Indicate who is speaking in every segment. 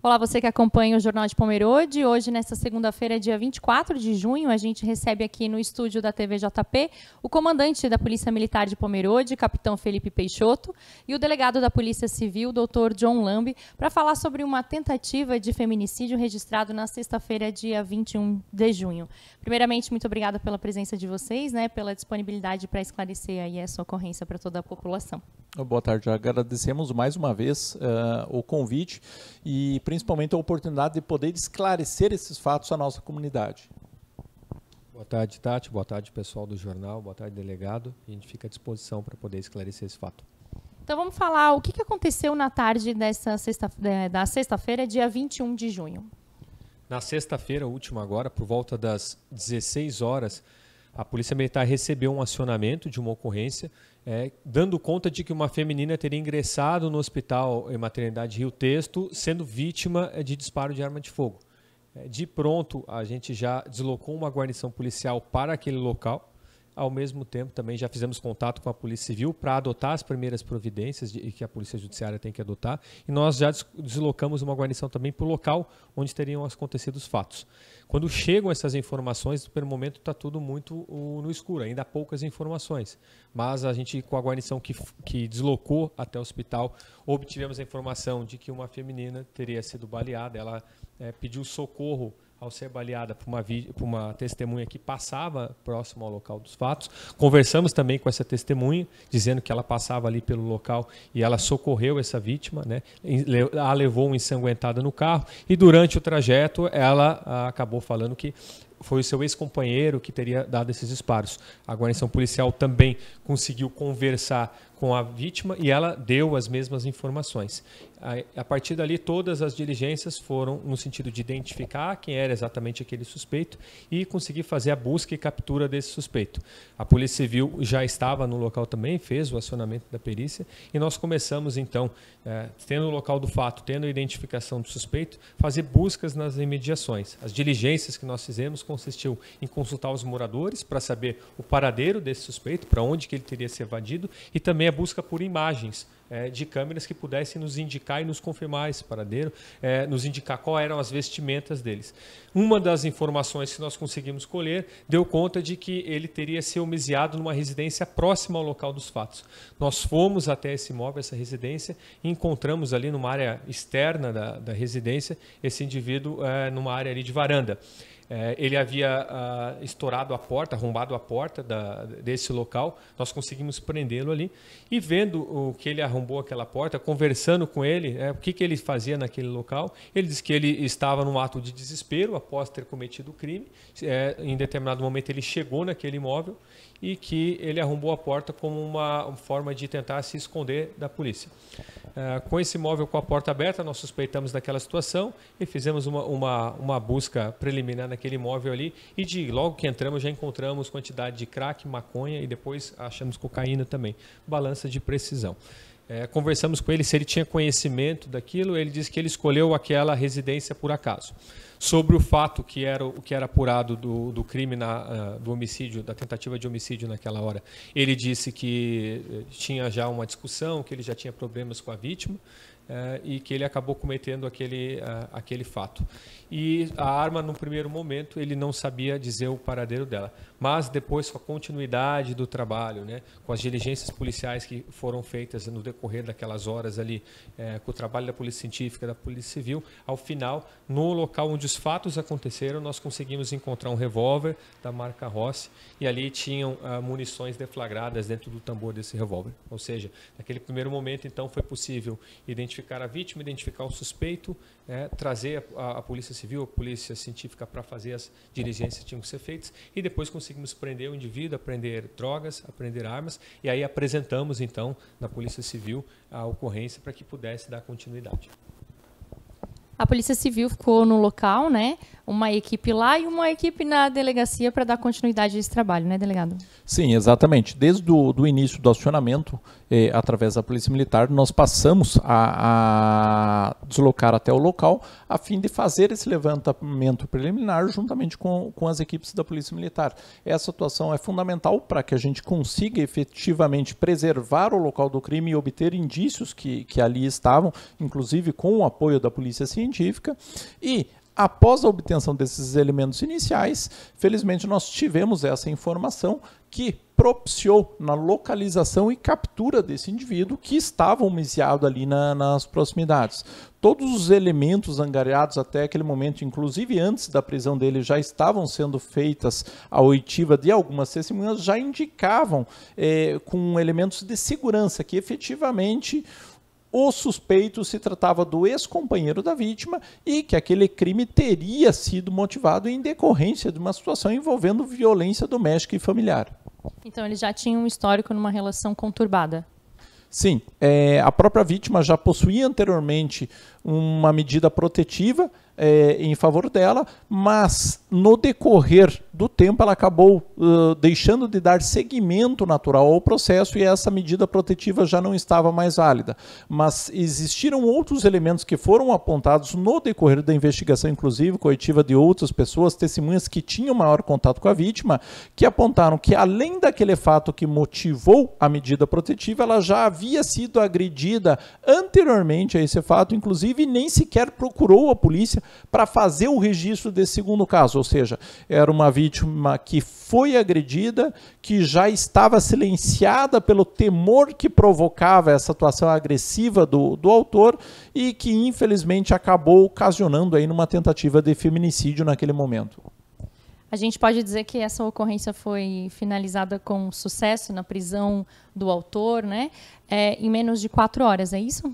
Speaker 1: Olá, você que acompanha o Jornal de Pomerode. Hoje, nesta segunda-feira, dia 24 de junho, a gente recebe aqui no estúdio da TVJP o comandante da Polícia Militar de Pomerode, capitão Felipe Peixoto, e o delegado da Polícia Civil, doutor John Lambe, para falar sobre uma tentativa de feminicídio registrado na sexta-feira, dia 21 de junho. Primeiramente, muito obrigada pela presença de vocês, né, pela disponibilidade para esclarecer aí essa ocorrência para toda a população.
Speaker 2: Então, boa tarde. Agradecemos mais uma vez uh, o convite e principalmente a oportunidade de poder esclarecer esses fatos à nossa comunidade.
Speaker 3: Boa tarde, Tati. Boa tarde, pessoal do jornal. Boa tarde, delegado. A gente fica à disposição para poder esclarecer esse fato.
Speaker 1: Então vamos falar o que aconteceu na tarde dessa sexta, eh, da sexta-feira, dia 21 de junho.
Speaker 3: Na sexta-feira, última agora, por volta das 16 horas, a Polícia Militar recebeu um acionamento de uma ocorrência, é, dando conta de que uma feminina teria ingressado no hospital em maternidade Rio Texto, sendo vítima é, de disparo de arma de fogo. É, de pronto, a gente já deslocou uma guarnição policial para aquele local, ao mesmo tempo, também já fizemos contato com a Polícia Civil para adotar as primeiras providências de, que a Polícia Judiciária tem que adotar. E nós já deslocamos uma guarnição também para o local onde teriam acontecido os fatos. Quando chegam essas informações, pelo momento está tudo muito no escuro, ainda há poucas informações. Mas a gente, com a guarnição que, que deslocou até o hospital, obtivemos a informação de que uma feminina teria sido baleada. Ela é, pediu socorro ao ser baleada por uma, por uma testemunha que passava próximo ao local dos fatos. Conversamos também com essa testemunha, dizendo que ela passava ali pelo local e ela socorreu essa vítima, né? a levou ensanguentada no carro e durante o trajeto ela ah, acabou falando que foi o seu ex-companheiro que teria dado esses disparos. A guarnição policial também conseguiu conversar com a vítima e ela deu as mesmas informações. A, partir dali, todas as diligências foram no sentido de identificar quem era exatamente aquele suspeito e conseguir fazer a busca e captura desse suspeito. A Polícia Civil já estava no local também, fez o acionamento da perícia e nós começamos então, é, tendo o local do fato, tendo a identificação do suspeito, fazer buscas nas imediações. As diligências que nós fizemos consistiu em consultar os moradores para saber o paradeiro desse suspeito, para onde que ele teria se evadido, e também a busca por imagens é, de câmeras que pudessem nos indicar e nos confirmar esse paradeiro, é, nos indicar quais eram as vestimentas deles. Uma das informações que nós conseguimos colher deu conta de que ele teria se homiziado numa residência próxima ao local dos fatos. Nós fomos até esse imóvel, essa residência, e encontramos ali numa área externa da, da residência esse indivíduo é, numa área ali de varanda. É, ele havia uh, estourado a porta, arrombado a porta da, desse local. Nós conseguimos prendê-lo ali. E vendo o que ele arrombou aquela porta, conversando com ele, é, o que, que ele fazia naquele local, ele disse que ele estava num ato de desespero após ter cometido o crime. É, em determinado momento, ele chegou naquele imóvel e que ele arrombou a porta como uma forma de tentar se esconder da polícia. É, com esse imóvel com a porta aberta, nós suspeitamos daquela situação e fizemos uma, uma, uma busca preliminar naquele aquele imóvel ali e de logo que entramos já encontramos quantidade de crack, maconha e depois achamos cocaína também. Balança de precisão. É, conversamos com ele se ele tinha conhecimento daquilo, ele disse que ele escolheu aquela residência por acaso. Sobre o fato que era o que era apurado do, do crime, na, ah, do homicídio, da tentativa de homicídio naquela hora, ele disse que eh, tinha já uma discussão, que ele já tinha problemas com a vítima, eh, e que ele acabou cometendo aquele, uh, aquele fato. E a arma, no primeiro momento, ele não sabia dizer o paradeiro dela. Mas depois, com a continuidade do trabalho, né, com as diligências policiais que foram feitas no decorrer daquelas horas ali, eh, com o trabalho da Polícia Científica, da Polícia Civil, ao final, no local onde os fatos aconteceram, nós conseguimos encontrar um revólver da marca Rossi e ali tinham munições deflagradas dentro do tambor desse revólver. Ou seja, naquele primeiro momento, então, foi possível identificar identificar a vítima, identificar o suspeito, né, trazer a, a, Polícia Civil, a Polícia Científica para fazer as diligências que tinham que ser feitas e depois conseguimos prender o indivíduo, apreender drogas, apreender armas e aí apresentamos então na Polícia Civil a ocorrência para que pudesse dar continuidade.
Speaker 1: A Polícia Civil ficou no local, né? Uma equipe lá e uma equipe na delegacia para dar continuidade a esse trabalho, né, delegado?
Speaker 2: Sim, exatamente. Desde o início do acionamento, eh, através da Polícia Militar, nós passamos a, a, deslocar até o local a fim de fazer esse levantamento preliminar juntamente com, com as equipes da Polícia Militar. Essa atuação é fundamental para que a gente consiga efetivamente preservar o local do crime e obter indícios que, que ali estavam, inclusive com o apoio da Polícia Civil científica e após a obtenção desses elementos iniciais, felizmente nós tivemos essa informação que propiciou na localização e captura desse indivíduo que estava omiciado ali na, nas proximidades. Todos os elementos angariados até aquele momento, inclusive antes da prisão dele, já estavam sendo feitas a oitiva de algumas testemunhas, já indicavam eh, com elementos de segurança que efetivamente o suspeito se tratava do ex-companheiro da vítima e que aquele crime teria sido motivado em decorrência de uma situação envolvendo violência doméstica e familiar.
Speaker 1: Então ele já tinha um histórico numa relação conturbada.
Speaker 2: Sim, é, a própria vítima já possuía anteriormente uma medida protetiva é, em favor dela, mas no decorrer do tempo ela acabou uh, deixando de dar seguimento natural ao processo e essa medida protetiva já não estava mais válida. Mas existiram outros elementos que foram apontados no decorrer da investigação, inclusive coletiva de outras pessoas, testemunhas que tinham maior contato com a vítima, que apontaram que além daquele fato que motivou a medida protetiva, ela já havia sido agredida anteriormente a esse fato, inclusive nem sequer procurou a polícia para fazer o registro desse segundo caso, ou seja, era uma vítima que foi agredida, que já estava silenciada pelo temor que provocava essa atuação agressiva do, do autor e que infelizmente acabou ocasionando aí numa tentativa de feminicídio naquele momento.
Speaker 1: A gente pode dizer que essa ocorrência foi finalizada com sucesso na prisão do autor, né? É, em menos de quatro horas, é isso?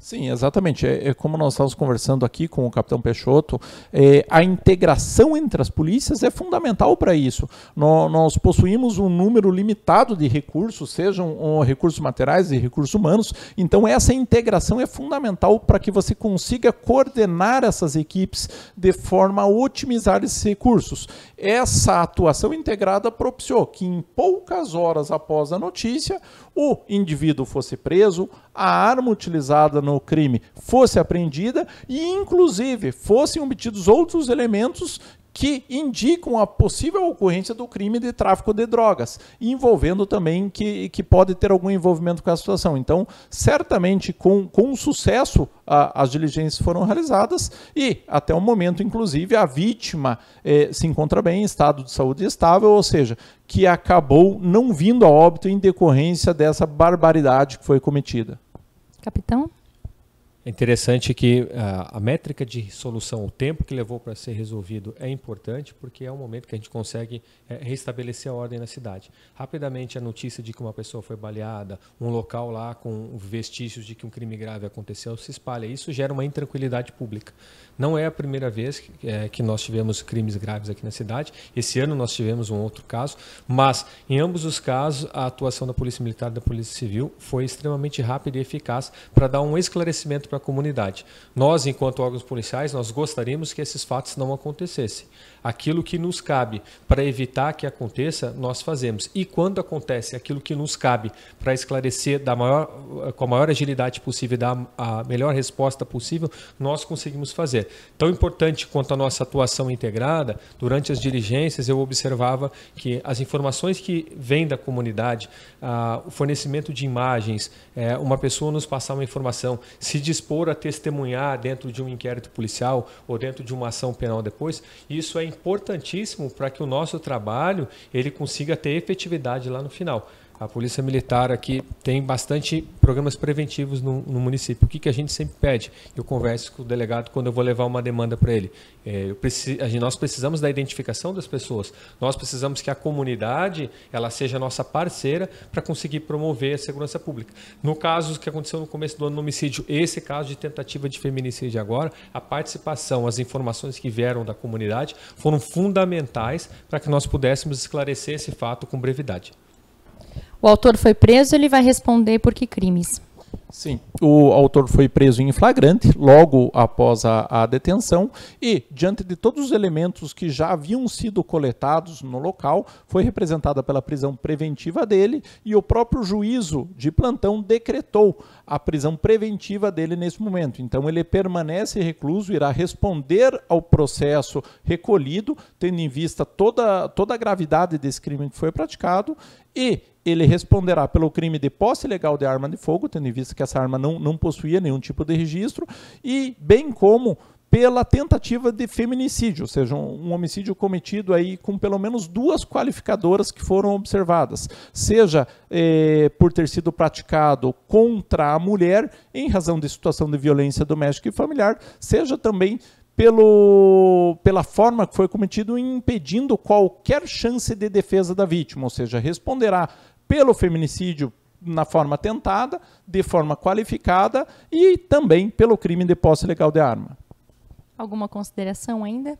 Speaker 1: Sim,
Speaker 2: exatamente. É, é, como nós estávamos conversando aqui com o capitão Peixoto, é, a integração entre as polícias é fundamental para isso. No, nós possuímos um número limitado de recursos, sejam um, recursos materiais e recursos humanos, então essa integração é fundamental para que você consiga coordenar essas equipes de forma a otimizar esses recursos. Essa atuação integrada propiciou que, em poucas horas após a notícia, o indivíduo fosse preso, a arma utilizada no crime fosse apreendida e, inclusive, fossem obtidos outros elementos que indicam a possível ocorrência do crime de tráfico de drogas, envolvendo também que, que pode ter algum envolvimento com a situação. Então, certamente com, com sucesso a, as diligências foram realizadas e, até o momento, inclusive, a vítima eh, se encontra bem, em estado de saúde estável, ou seja, que acabou não vindo a óbito em decorrência dessa barbaridade que foi cometida. Capitão?
Speaker 3: É interessante que a, ah, a métrica de solução, o tempo que levou para ser resolvido é importante porque é o momento que a gente consegue é, restabelecer a ordem na cidade. Rapidamente a notícia de que uma pessoa foi baleada, um local lá com vestígios de que um crime grave aconteceu se espalha. Isso gera uma intranquilidade pública. Não é a primeira vez que, é, que nós tivemos crimes graves aqui na cidade. Esse ano nós tivemos um outro caso, mas em ambos os casos a atuação da Polícia Militar e da Polícia Civil foi extremamente rápida e eficaz para dar um esclarecimento para a comunidade. Nós, enquanto órgãos policiais, nós gostaríamos que esses fatos não acontecessem. Aquilo que nos cabe para evitar que aconteça, nós fazemos. E quando acontece aquilo que nos cabe para esclarecer da maior, com a maior agilidade possível, dar a melhor resposta possível, nós conseguimos fazer. Tão importante quanto a nossa atuação integrada, durante as diligências eu observava que as informações que vêm da comunidade, ah, o fornecimento de imagens, eh, uma pessoa nos passar uma informação, se diz expor a testemunhar dentro de um inquérito policial ou dentro de uma ação penal depois, isso é importantíssimo para que o nosso trabalho ele consiga ter efetividade lá no final a Polícia Militar aqui tem bastante programas preventivos no, no município. O que, que a gente sempre pede? Eu converso com o delegado quando eu vou levar uma demanda para ele. É, preci, nós precisamos da identificação das pessoas. Nós precisamos que a comunidade ela seja nossa parceira para conseguir promover a segurança pública. No caso que aconteceu no começo do ano no homicídio, esse caso de tentativa de feminicídio agora, a participação, as informações que vieram da comunidade foram fundamentais para que nós pudéssemos esclarecer esse fato com brevidade.
Speaker 1: O autor foi preso, ele vai responder por que crimes?
Speaker 2: Sim, o autor foi preso em flagrante logo após a, a, detenção e, diante de todos os elementos que já haviam sido coletados no local, foi representada pela prisão preventiva dele e o próprio juízo de plantão decretou a prisão preventiva dele nesse momento. Então, ele permanece recluso, irá responder ao processo recolhido, tendo em vista toda, toda a gravidade desse crime que foi praticado e ele responderá pelo crime de posse ilegal de arma de fogo, tendo em vista que que essa arma não, não possuía nenhum tipo de registro, e bem como pela tentativa de feminicídio, ou seja, um, homicídio cometido aí com pelo menos duas qualificadoras que foram observadas, seja eh, por ter sido praticado contra a mulher em razão de situação de violência doméstica e familiar, seja também pelo, pela forma que foi cometido, impedindo qualquer chance de defesa da vítima, ou seja, responderá pelo feminicídio na forma tentada, de forma qualificada e também pelo crime de posse ilegal de arma.
Speaker 1: Alguma consideração ainda?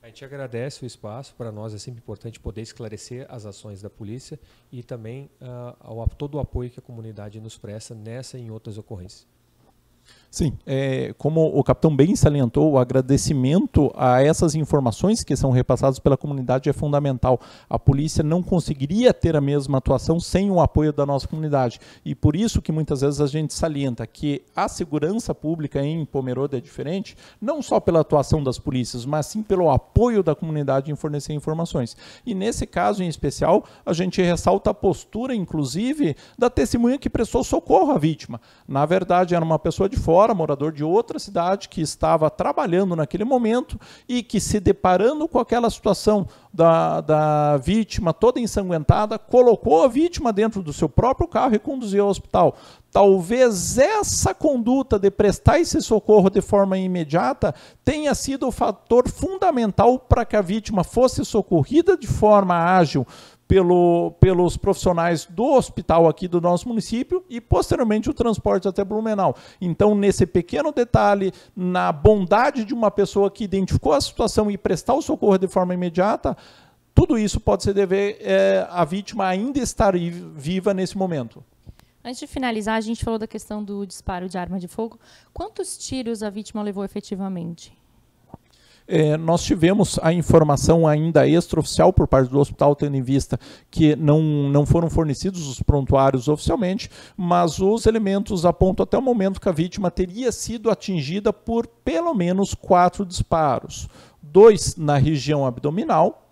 Speaker 3: A gente agradece o espaço, para nós é sempre importante poder esclarecer as ações da polícia e também uh, ao, todo o apoio que a comunidade nos presta nessa e em outras ocorrências.
Speaker 2: Sim, é, como o capitão bem salientou, o agradecimento a essas informações que são repassadas pela comunidade é fundamental. A polícia não conseguiria ter a mesma atuação sem o apoio da nossa comunidade. E por isso que muitas vezes a gente salienta que a segurança pública em Pomerode é diferente, não só pela atuação das polícias, mas sim pelo apoio da comunidade em fornecer informações. E nesse caso em especial, a gente ressalta a postura, inclusive, da testemunha que prestou socorro à vítima. Na verdade, era uma pessoa de fora fora, morador de outra cidade que estava trabalhando naquele momento e que se deparando com aquela situação da, da vítima toda ensanguentada, colocou a vítima dentro do seu próprio carro e conduziu ao hospital. Talvez essa conduta de prestar esse socorro de forma imediata tenha sido o fator fundamental para que a vítima fosse socorrida de forma ágil, pelo, pelos profissionais do hospital aqui do nosso município e posteriormente o transporte até Blumenau. Então, nesse pequeno detalhe, na bondade de uma pessoa que identificou a situação e prestar o socorro de forma imediata, tudo isso pode se dever é, a vítima ainda estar viva nesse momento.
Speaker 1: Antes de finalizar, a gente falou da questão do disparo de arma de fogo. Quantos tiros a vítima levou efetivamente?
Speaker 2: É, nós tivemos a informação ainda extraoficial por parte do hospital, tendo em vista que não, não foram fornecidos os prontuários oficialmente, mas os elementos apontam até o momento que a vítima teria sido atingida por pelo menos quatro disparos: dois na região abdominal,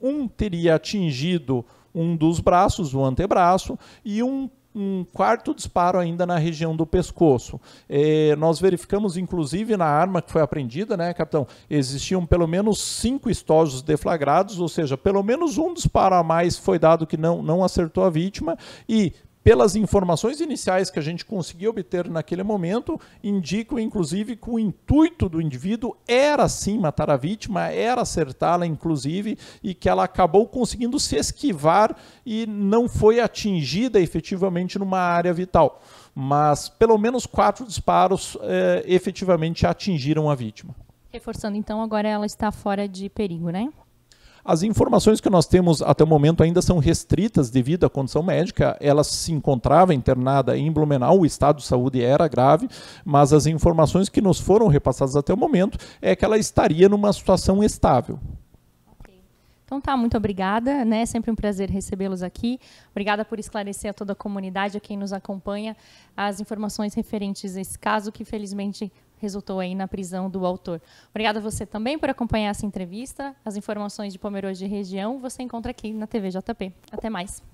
Speaker 2: um teria atingido um dos braços, o antebraço, e um um quarto disparo ainda na região do pescoço. É, nós verificamos, inclusive, na arma que foi apreendida, né, capitão? Existiam pelo menos cinco estojos deflagrados, ou seja, pelo menos um disparo a mais foi dado que não, não acertou a vítima, e pelas informações iniciais que a gente conseguiu obter naquele momento, indicam inclusive que o intuito do indivíduo era sim matar a vítima, era acertá-la inclusive, e que ela acabou conseguindo se esquivar e não foi atingida efetivamente numa área vital. Mas pelo menos quatro disparos eh, efetivamente atingiram a vítima.
Speaker 1: Reforçando, então, agora ela está fora de perigo, né?
Speaker 2: As informações que nós temos até o momento ainda são restritas devido à condição médica. Ela se encontrava internada em Blumenau, o estado de saúde era grave, mas as informações que nos foram repassadas até o momento é que ela estaria numa situação estável.
Speaker 1: Então tá, muito obrigada, né? Sempre um prazer recebê-los aqui. Obrigada por esclarecer a toda a comunidade, a quem nos acompanha, as informações referentes a esse caso que felizmente resultou aí na prisão do autor. Obrigada a você também por acompanhar essa entrevista. As informações de Pomerode e região você encontra aqui na TV JP. Até mais.